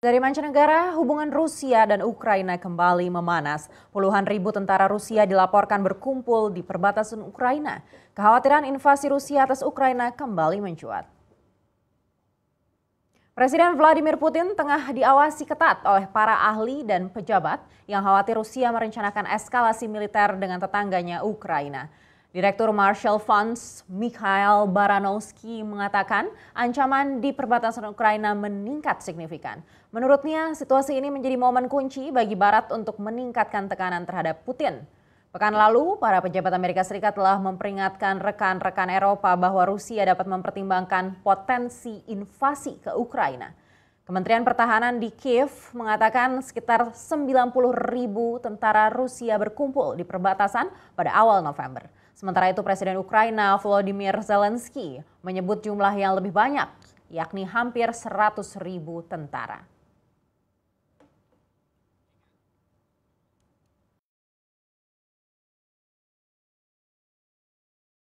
Dari mancanegara, hubungan Rusia dan Ukraina kembali memanas. Puluhan ribu tentara Rusia dilaporkan berkumpul di perbatasan Ukraina. Kekhawatiran invasi Rusia atas Ukraina kembali mencuat. Presiden Vladimir Putin tengah diawasi ketat oleh para ahli dan pejabat yang khawatir Rusia merencanakan eskalasi militer dengan tetangganya Ukraina. Direktur Marshall Funds Mikhail Baranowski mengatakan ancaman di perbatasan Ukraina meningkat signifikan. Menurutnya, situasi ini menjadi momen kunci bagi Barat untuk meningkatkan tekanan terhadap Putin. Pekan lalu, para pejabat Amerika Serikat telah memperingatkan rekan-rekan Eropa bahwa Rusia dapat mempertimbangkan potensi invasi ke Ukraina. Kementerian Pertahanan di Kiev mengatakan sekitar 90 ribu tentara Rusia berkumpul di perbatasan pada awal November. Sementara itu Presiden Ukraina Volodymyr Zelensky menyebut jumlah yang lebih banyak, yakni hampir 100 ribu tentara.